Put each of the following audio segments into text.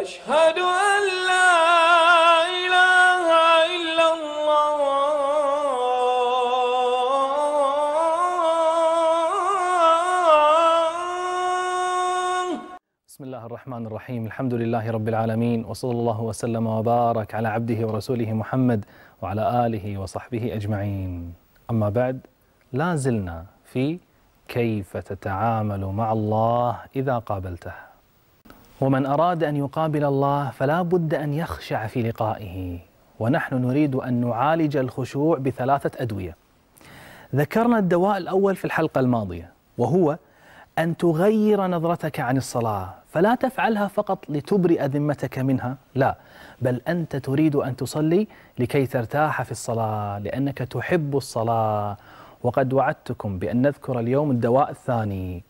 أشهد أن لا إله إلا الله بسم الله الرحمن الرحيم الحمد لله رب العالمين وصلى الله وسلم وبارك على عبده ورسوله محمد وعلى آله وصحبه أجمعين أما بعد لا زلنا في كيف تتعامل مع الله إذا قابلته ومن أراد أن يقابل الله فلا بد أن يخشع في لقائه ونحن نريد أن نعالج الخشوع بثلاثة أدوية ذكرنا الدواء الأول في الحلقة الماضية وهو أن تغير نظرتك عن الصلاة فلا تفعلها فقط لتبرئ ذمتك منها لا بل أنت تريد أن تصلي لكي ترتاح في الصلاة لأنك تحب الصلاة وقد وعدتكم بأن نذكر اليوم الدواء الثاني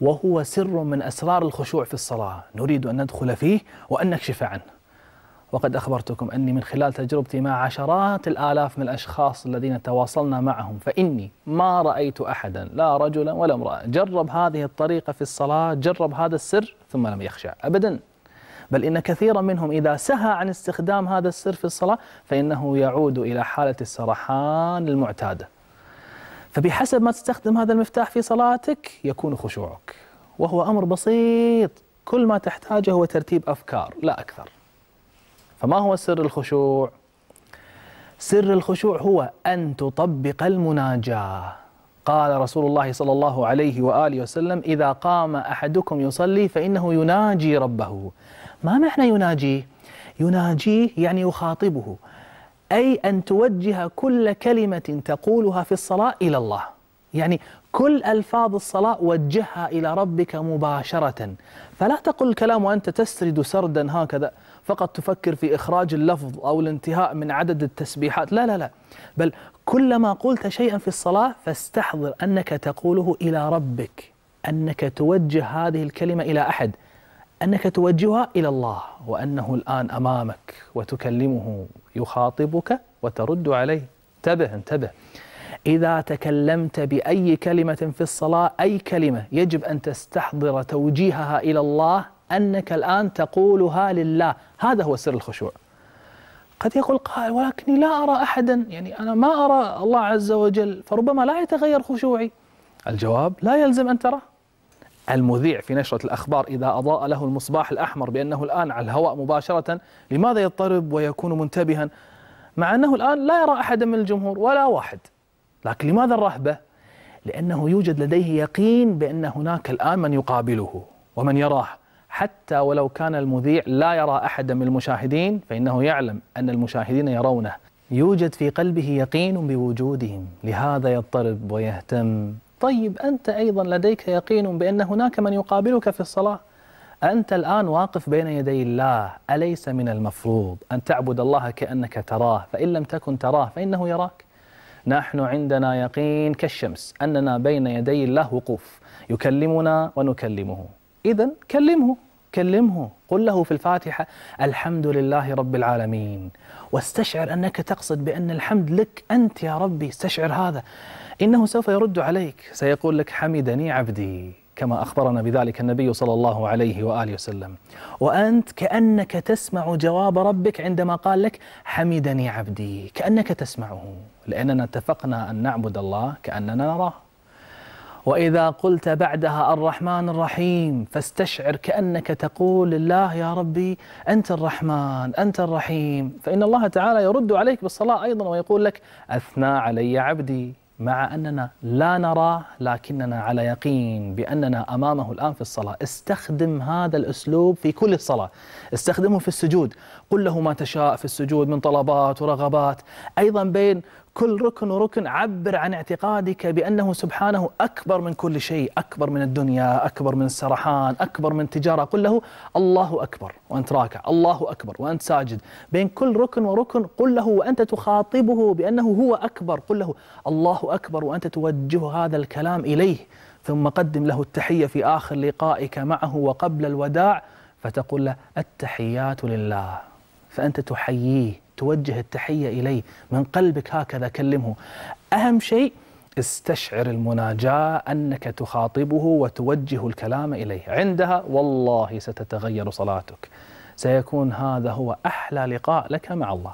وهو سر من أسرار الخشوع في الصلاة نريد أن ندخل فيه وأن نكشف عنه وقد أخبرتكم أني من خلال تجربتي مع عشرات الآلاف من الأشخاص الذين تواصلنا معهم فإني ما رأيت أحدا لا رجلا ولا امرأة جرب هذه الطريقة في الصلاة جرب هذا السر ثم لم يخشع أبدا بل إن كثيرا منهم إذا سهى عن استخدام هذا السر في الصلاة فإنه يعود إلى حالة السرحان المعتادة فبحسب ما تستخدم هذا المفتاح في صلاتك يكون خشوعك وهو أمر بسيط كل ما تحتاجه هو ترتيب أفكار لا أكثر فما هو سر الخشوع؟ سر الخشوع هو أن تطبق المناجاة قال رسول الله صلى الله عليه وآله وسلم إذا قام أحدكم يصلي فإنه يناجي ربه ما معنى يناجي؟ يناجيه يعني يخاطبه أي أن توجه كل كلمة تقولها في الصلاة إلى الله يعني كل ألفاظ الصلاة وجهها إلى ربك مباشرة فلا تقل الكلام وأنت تسرد سردا هكذا فقط تفكر في إخراج اللفظ أو الانتهاء من عدد التسبيحات لا لا لا بل كلما قلت شيئا في الصلاة فاستحضر أنك تقوله إلى ربك أنك توجه هذه الكلمة إلى أحد أنك توجهها إلى الله وأنه الآن أمامك وتكلمه يخاطبك وترد عليه انتبه انتبه إذا تكلمت بأي كلمة في الصلاة أي كلمة يجب أن تستحضر توجيهها إلى الله أنك الآن تقولها لله هذا هو سر الخشوع قد يقول قائل ولكني لا أرى أحدا يعني أنا ما أرى الله عز وجل فربما لا يتغير خشوعي الجواب لا يلزم أن تراه المذيع في نشرة الأخبار إذا أضاء له المصباح الأحمر بأنه الآن على الهواء مباشرة لماذا يضطرب ويكون منتبها مع أنه الآن لا يرى أحدا من الجمهور ولا واحد لكن لماذا الرهبة؟ لأنه يوجد لديه يقين بأن هناك الآن من يقابله ومن يراه حتى ولو كان المذيع لا يرى أحدا من المشاهدين فإنه يعلم أن المشاهدين يرونه يوجد في قلبه يقين بوجودهم لهذا يضطرب ويهتم طيب أنت أيضا لديك يقين بأن هناك من يقابلك في الصلاة أنت الآن واقف بين يدي الله أليس من المفروض أن تعبد الله كأنك تراه فإن لم تكن تراه فإنه يراك نحن عندنا يقين كالشمس أننا بين يدي الله وقوف يكلمنا ونكلمه إذا كلمه كلمه قل له في الفاتحة الحمد لله رب العالمين واستشعر أنك تقصد بأن الحمد لك أنت يا ربي استشعر هذا إنه سوف يرد عليك سيقول لك حمدني عبدي كما أخبرنا بذلك النبي صلى الله عليه وآله وسلم وأنت كأنك تسمع جواب ربك عندما قال لك حمدني عبدي كأنك تسمعه لأننا اتفقنا أن نعبد الله كأننا نراه وإذا قلت بعدها الرحمن الرحيم فاستشعر كأنك تقول لله يا ربي أنت الرحمن أنت الرحيم فإن الله تعالى يرد عليك بالصلاة أيضا ويقول لك أثنى علي عبدي مع أننا لا نراه لكننا على يقين بأننا أمامه الآن في الصلاة استخدم هذا الأسلوب في كل الصلاة استخدمه في السجود قل له ما تشاء في السجود من طلبات ورغبات أيضا بين كل ركن وركن عبر عن اعتقادك بأنه سبحانه أكبر من كل شيء أكبر من الدنيا أكبر من السرحان أكبر من التجارة قل له الله أكبر وأنت راكع الله أكبر وأنت ساجد بين كل ركن وركن قل له وأنت تخاطبه بأنه هو أكبر قل له الله أكبر وأنت توجه هذا الكلام إليه ثم قدم له التحية في آخر لقائك معه وقبل الوداع فتقول له التحيات لله فأنت تحييه توجه التحية إليه من قلبك هكذا كلمه أهم شيء استشعر المناجاة أنك تخاطبه وتوجه الكلام إليه عندها والله ستتغير صلاتك سيكون هذا هو أحلى لقاء لك مع الله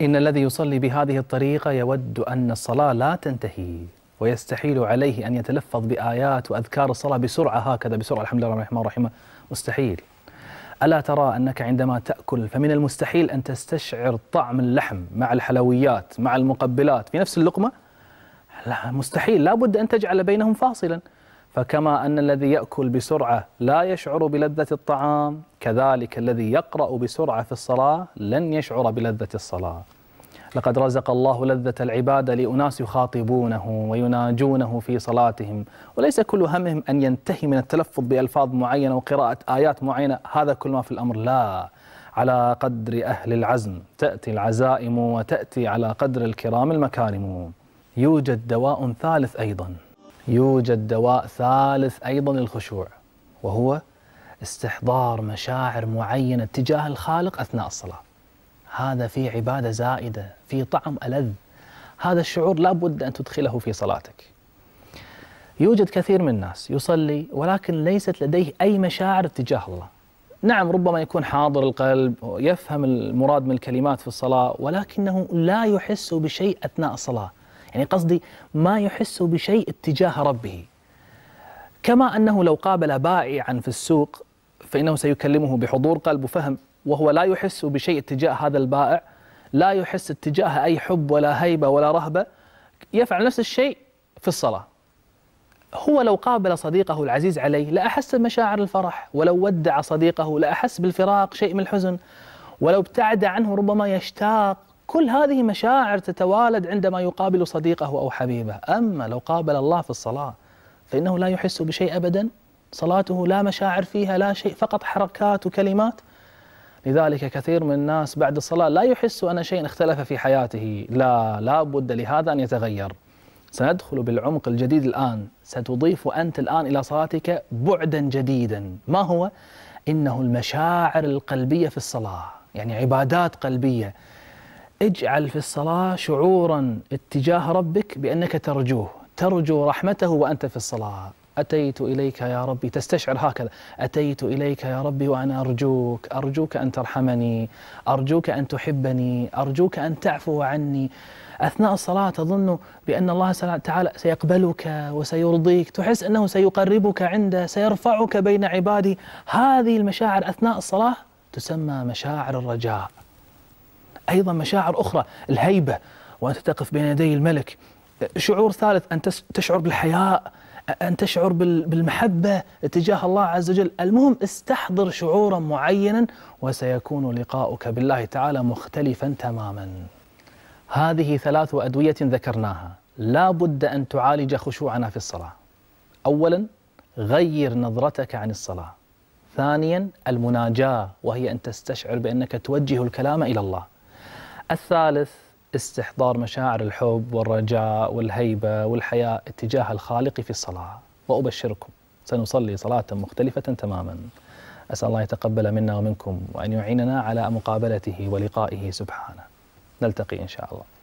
إن الذي يصلي بهذه الطريقة يود أن الصلاة لا تنتهي ويستحيل عليه أن يتلفظ بآيات وأذكار الصلاة بسرعة هكذا بسرعة الحمد لله رحمه الرحيم مستحيل ألا ترى أنك عندما تأكل فمن المستحيل أن تستشعر طعم اللحم مع الحلويات مع المقبلات في نفس اللقمة لا مستحيل لابد أن تجعل بينهم فاصلا فكما أن الذي يأكل بسرعة لا يشعر بلذة الطعام كذلك الذي يقرأ بسرعة في الصلاة لن يشعر بلذة الصلاة لقد رزق الله لذة العبادة لأناس يخاطبونه ويناجونه في صلاتهم وليس كل همهم أن ينتهي من التلفظ بألفاظ معينة وقراءة آيات معينة هذا كل ما في الأمر لا على قدر أهل العزم تأتي العزائم وتأتي على قدر الكرام المكارم يوجد دواء ثالث أيضا يوجد دواء ثالث أيضا للخشوع وهو استحضار مشاعر معينة تجاه الخالق أثناء الصلاة هذا في عبادة زائدة في طعم ألذ هذا الشعور لا بد أن تدخله في صلاتك يوجد كثير من الناس يصلي ولكن ليست لديه أي مشاعر تجاه الله نعم ربما يكون حاضر القلب يفهم المراد من الكلمات في الصلاة ولكنه لا يحس بشيء أثناء الصلاة يعني قصدي ما يحس بشيء اتجاه ربه كما أنه لو قابل بائعا في السوق فإنه سيكلمه بحضور قلب وفهم وهو لا يحس بشيء تجاه هذا البائع لا يحس اتجاه أي حب ولا هيبة ولا رهبة يفعل نفس الشيء في الصلاة هو لو قابل صديقه العزيز عليه لأحس بمشاعر الفرح ولو ودع صديقه لأحس بالفراق شيء من الحزن ولو ابتعد عنه ربما يشتاق كل هذه مشاعر تتوالد عندما يقابل صديقه أو حبيبه أما لو قابل الله في الصلاة فإنه لا يحس بشيء أبدا صلاته لا مشاعر فيها لا شيء فقط حركات وكلمات لذلك كثير من الناس بعد الصلاة لا يحس أن شيء اختلف في حياته لا لا بد لهذا أن يتغير سندخل بالعمق الجديد الآن ستضيف أنت الآن إلى صلاتك بعدا جديدا ما هو؟ إنه المشاعر القلبية في الصلاة يعني عبادات قلبية اجعل في الصلاة شعورا اتجاه ربك بأنك ترجوه ترجو رحمته وأنت في الصلاة أتيت إليك يا ربي تستشعر هكذا أتيت إليك يا ربي وأنا أرجوك أرجوك أن ترحمني أرجوك أن تحبني أرجوك أن تعفو عني أثناء الصلاة تظن بأن الله تعالى سيقبلك وسيرضيك تحس أنه سيقربك عنده سيرفعك بين عبادي هذه المشاعر أثناء الصلاة تسمى مشاعر الرجاء أيضا مشاعر أخرى الهيبة وأنت تقف بين يدي الملك شعور ثالث أن تشعر بالحياء أن تشعر بالمحبة تجاه الله عز وجل المهم استحضر شعورا معينا وسيكون لقاؤك بالله تعالى مختلفا تماما هذه ثلاث أدوية ذكرناها لا بد أن تعالج خشوعنا في الصلاة أولا غير نظرتك عن الصلاة ثانيا المناجاة وهي أن تستشعر بأنك توجه الكلام إلى الله الثالث استحضار مشاعر الحب والرجاء والهيبة والحياء اتجاه الخالق في الصلاة وأبشركم سنصلي صلاة مختلفة تماما أسأل الله يتقبل منا ومنكم وأن يعيننا على مقابلته ولقائه سبحانه نلتقي إن شاء الله